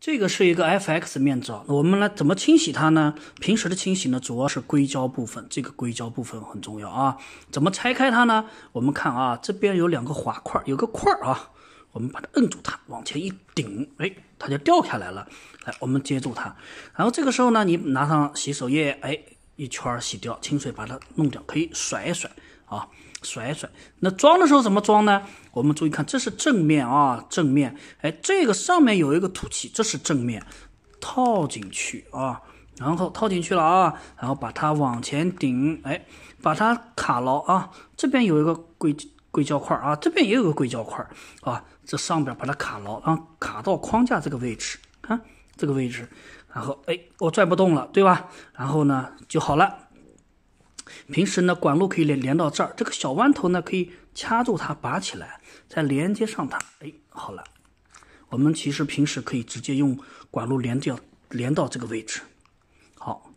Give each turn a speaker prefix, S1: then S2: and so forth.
S1: 这个是一个 F X 面罩，我们来怎么清洗它呢？平时的清洗呢，主要是硅胶部分，这个硅胶部分很重要啊。怎么拆开它呢？我们看啊，这边有两个滑块，有个块儿啊，我们把它摁住，它往前一顶，哎，它就掉下来了。来，我们接住它，然后这个时候呢，你拿上洗手液，哎。一圈儿洗掉清水，把它弄掉，可以甩一甩啊，甩一甩。那装的时候怎么装呢？我们注意看，这是正面啊，正面。哎，这个上面有一个凸起，这是正面，套进去啊，然后套进去了啊，然后把它往前顶，哎，把它卡牢啊。这边有一个硅硅胶块儿啊，这边也有个硅胶块儿啊，这上边把它卡牢，然后卡到框架这个位置，看。这个位置，然后哎，我拽不动了，对吧？然后呢就好了。平时呢，管路可以连连到这儿，这个小弯头呢可以掐住它，拔起来再连接上它，哎，好了。我们其实平时可以直接用管路连掉，连到这个位置，好。